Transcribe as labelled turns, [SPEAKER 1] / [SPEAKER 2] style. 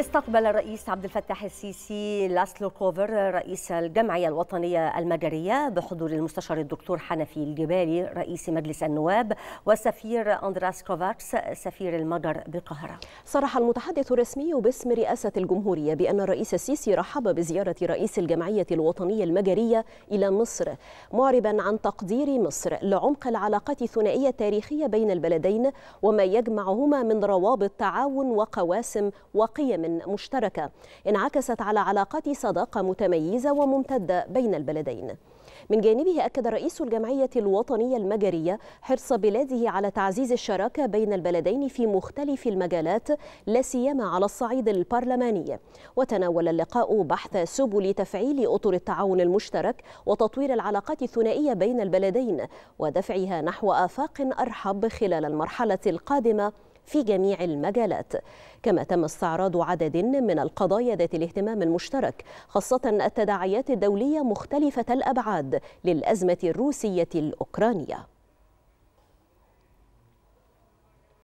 [SPEAKER 1] استقبل الرئيس عبد الفتاح السيسي لاسلو كوفر رئيس الجمعية الوطنية المجرية بحضور المستشار الدكتور حنفي الجبالي رئيس مجلس النواب والسفير أندراس كوفاكس سفير المجر بالقاهرة صرح المتحدث
[SPEAKER 2] الرسمي باسم رئاسة الجمهورية بأن الرئيس السيسي رحب بزيارة رئيس الجمعية الوطنية المجرية إلى مصر معربا عن تقدير مصر لعمق العلاقات الثنائية التاريخية بين البلدين وما يجمعهما من روابط تعاون وقواسم وقيم مشتركة انعكست على علاقات صداقة متميزة وممتدة بين البلدين من جانبه أكد رئيس الجمعية الوطنية المجرية حرص بلاده على تعزيز الشراكة بين البلدين في مختلف المجالات لا سيما على الصعيد البرلماني وتناول اللقاء بحث سبل تفعيل أطر التعاون المشترك وتطوير العلاقات الثنائية بين البلدين ودفعها نحو آفاق أرحب خلال المرحلة القادمة في جميع المجالات كما تم استعراض عدد من القضايا ذات الاهتمام المشترك خاصة التداعيات الدولية مختلفة الأبعاد للأزمة الروسية الأوكرانية